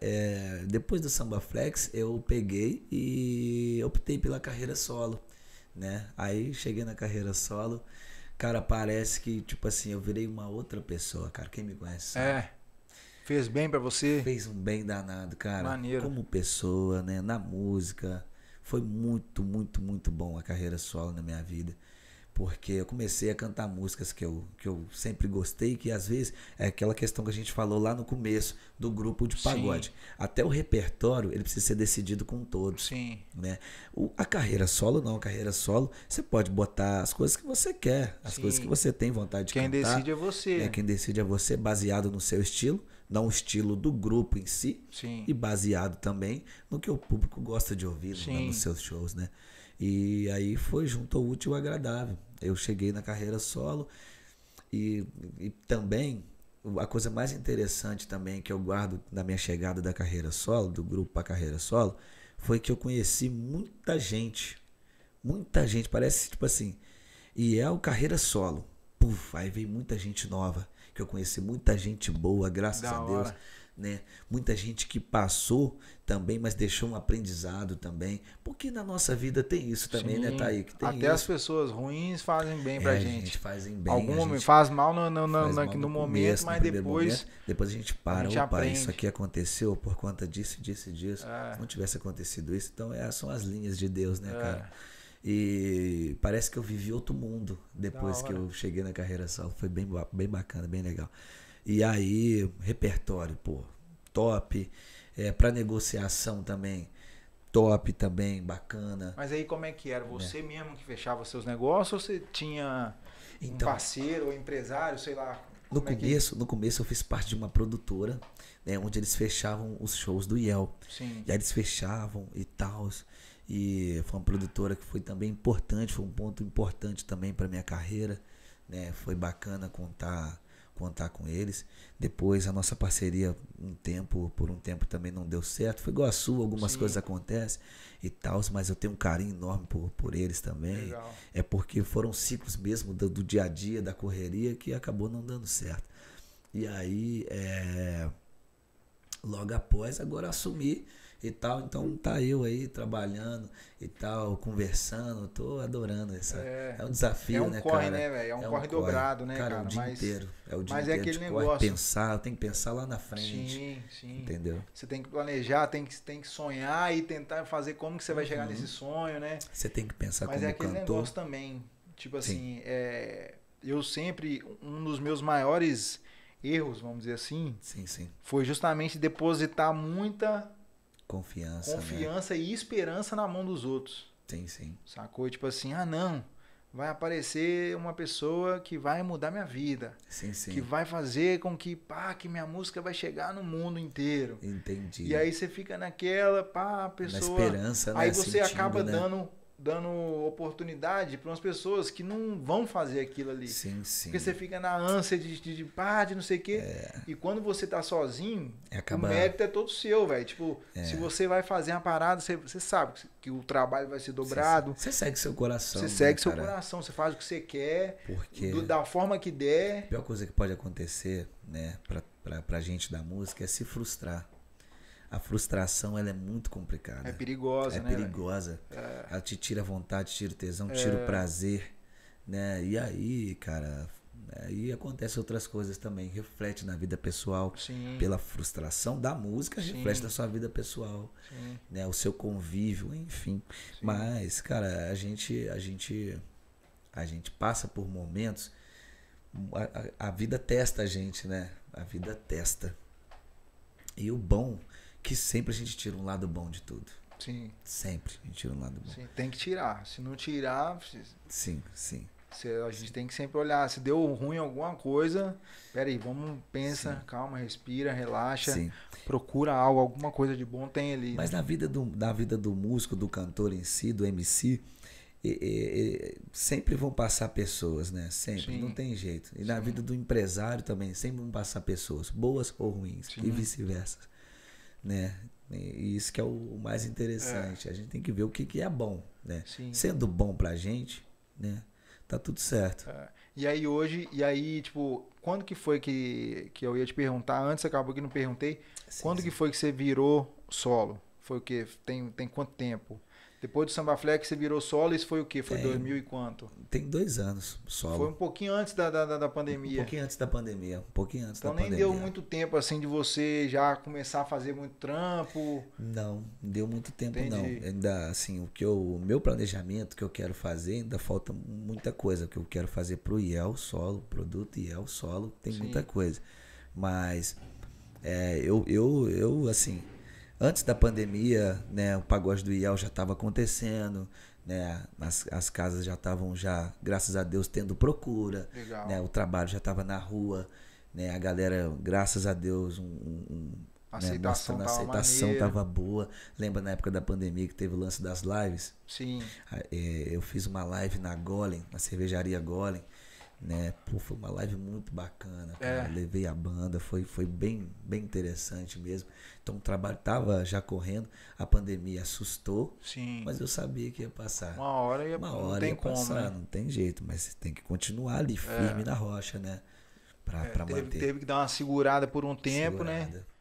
é, depois do Samba Flex, eu peguei e optei pela carreira solo, né? Aí cheguei na carreira solo, cara, parece que, tipo assim, eu virei uma outra pessoa, cara. Quem me conhece sabe. É. Fez bem para você? Fez um bem danado, cara. Maneiro. Como pessoa, né? Na música. Foi muito, muito, muito bom a carreira solo na minha vida porque eu comecei a cantar músicas que eu, que eu sempre gostei, que às vezes é aquela questão que a gente falou lá no começo do grupo de pagode. Sim. Até o repertório, ele precisa ser decidido com todos. Sim. Né? O, a carreira solo não, a carreira solo, você pode botar as coisas que você quer, as Sim. coisas que você tem vontade de quem cantar. Quem decide é você. É, quem decide é você, baseado no seu estilo dá um estilo do grupo em si Sim. e baseado também no que o público gosta de ouvir né, nos seus shows, né? E aí foi junto ao útil ao agradável. Eu cheguei na carreira solo e, e também a coisa mais interessante também que eu guardo da minha chegada da carreira solo, do grupo para carreira solo, foi que eu conheci muita gente. Muita gente, parece tipo assim, e é o carreira solo. Puf, aí veio muita gente nova porque eu conheci muita gente boa, graças da a Deus. Hora. Né? Muita gente que passou também, mas deixou um aprendizado também. Porque na nossa vida tem isso também, né, Sim. né, Thaí? Que tem Até isso. as pessoas ruins fazem bem pra é, gente. gente. Fazem bem. Algum gente faz mal no, no, no, faz no, no momento, mas depois. Momento, depois a gente para, a gente opa, aprende. isso aqui aconteceu por conta disso, disso e disso. É. Se não tivesse acontecido isso, então essas é, são as linhas de Deus, né, é. cara? E parece que eu vivi outro mundo depois que eu cheguei na carreira solo. Foi bem, bem bacana, bem legal. E aí, repertório, pô, top. É, para negociação também, top também, bacana. Mas aí como é que era? Você é. mesmo que fechava seus negócios ou você tinha então, um parceiro ou empresário, sei lá? No Como começo, é que... É? no começo eu fiz parte de uma produtora, né, onde eles fechavam os shows do Yel. Sim. E aí eles fechavam e tal. E foi uma produtora que foi também importante, foi um ponto importante também para minha carreira, né? Foi bacana contar contar com eles. Depois a nossa parceria um tempo, por um tempo também não deu certo. Foi igual a sua, algumas Sim. coisas acontecem e tal, mas eu tenho um carinho enorme por, por eles também. Legal. É porque foram ciclos mesmo do, do, dia a dia, da correria, que acabou não dando certo. E aí, é, logo após, agora assumir e tal. Então tá eu aí trabalhando e tal, conversando. Tô adorando essa. É, é um desafio, é um né, corre, cara? Né, velho? é um, é um corre, dobrado, né, cara? É cara? O dia mas, inteiro. É o dia mas é inteiro. É aquele tipo, negócio. pensar, tem que pensar lá na frente. Sim, sim. Entendeu? Você tem que planejar, tem que, tem que sonhar e tentar fazer como que você vai uhum. chegar nesse sonho, né? Você tem que pensar mas como cantor. Mas é aquele cantor. negócio também. Tipo assim, é, eu sempre, um dos meus maiores erros, vamos dizer assim, sim, sim. foi justamente depositar muita Confiança. Confiança né? e esperança na mão dos outros. Sim, sim. Sacou? Tipo assim, ah, não. Vai aparecer uma pessoa que vai mudar minha vida. Sim, sim. Que vai fazer com que, pá, que minha música vai chegar no mundo inteiro. Entendi. E aí você fica naquela, pá, a pessoa. Na esperança, né? Aí você Sentindo, acaba né? dando dando oportunidade para umas pessoas que não vão fazer aquilo ali. Sim, sim. Porque você fica na ânsia de, de, de pá, de não sei o quê. É. E quando você tá sozinho, é o mérito é todo seu, velho. Tipo, é. se você vai fazer uma parada, você, você sabe que o trabalho vai ser dobrado. Você, você segue seu coração. Você segue né, cara? seu coração, você faz o que você quer. Porque... Do, da forma que der. A pior coisa que pode acontecer, né, pra, pra, pra gente da música é se frustrar a frustração ela é muito complicada. É perigosa, é né? Perigosa. É perigosa. Ela te tira a vontade, tira o tesão, tira o é. prazer, né? E aí, cara, aí acontece outras coisas também. Reflete na vida pessoal. Sim. Pela frustração da música, Sim. reflete na sua vida pessoal, Sim. né? O seu convívio, enfim. Mas, cara, a gente, a gente, a gente passa por momentos. a, a, a vida testa a gente, né? A vida testa. E o bom que sempre a gente tira um lado bom de tudo. Sim. Sempre a gente tira um lado bom. Sim, tem que tirar. Se não tirar. Sim, sim. a gente tem que sempre olhar. Se deu ruim alguma coisa, peraí, vamos, pensa, Sim. calma, respira, relaxa, Sim. procura algo, alguma coisa de bom tem ali. Mas né? na vida do, na vida do músico, do cantor em si, do MC, e, e, e, sempre vão passar pessoas, né? Sempre, Sim. não tem jeito. E na vida do empresário também, sempre vão passar pessoas, boas ou ruins, e vice-versa né? E isso que é o mais interessante. É. A gente tem que ver o que, que é bom, né? Sim. Sendo bom pra gente, né? Tá tudo certo. É. E aí hoje, e aí, tipo, quando que foi que, que eu ia te perguntar? Antes acabou que não perguntei. Sim, quando sim. que foi que você virou solo? Foi o quê? Tem, tem quanto tempo? Depois do Samba Flex você virou solo, isso foi o quê? Foi tem, é. 2000 e quanto? Tem dois anos solo. Foi um pouquinho antes da, da, da pandemia. Um pouquinho antes da pandemia, um pouquinho antes então, da pandemia. Então nem deu muito tempo assim de você já começar a fazer muito trampo? Não, deu muito tempo Entendi. não. Ainda assim, o que eu, o meu planejamento que eu quero fazer, ainda falta muita coisa que eu quero fazer pro IEL solo, produto IEL solo, tem Sim. muita coisa. Mas é, eu, eu, eu assim, antes da pandemia, né, o pagode do Iel já estava acontecendo, né, as, as casas já estavam já, graças a Deus, tendo procura, Legal. né, o trabalho já estava na rua, né, a galera, graças a Deus, um, um né, a aceitação, né, aceitação tava, boa. Lembra na época da pandemia que teve o lance das lives? Sim. Ah, é, eu fiz uma live na Golem, na cervejaria Golem né? Pô, foi uma live muito bacana, é. Levei a banda, foi, foi bem, bem interessante mesmo. Então o trabalho tava já correndo, a pandemia assustou, Sim. mas eu sabia que ia passar. Uma hora ia, uma hora não tem ia como, passar, né? não tem jeito, mas tem que continuar ali é. firme é. na rocha, né? Pra, é, pra teve, manter. Teve que dar uma segurada por um tempo, né? segurada. né?